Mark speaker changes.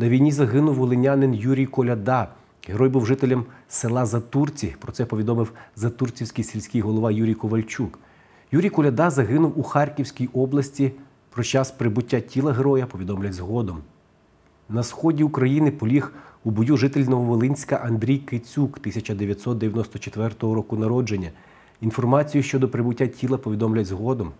Speaker 1: На війні загинув волинянин Юрій Коляда. Герой був жителем села Затурці. Про це повідомив Затурцівський сільський голова Юрій Ковальчук. Юрій Коляда загинув у Харківській області. Про час прибуття тіла героя повідомлять згодом. На сході України поліг у бою житель Нововолинська Андрій Кицюк 1994 року народження. Інформацію щодо прибуття тіла повідомлять згодом.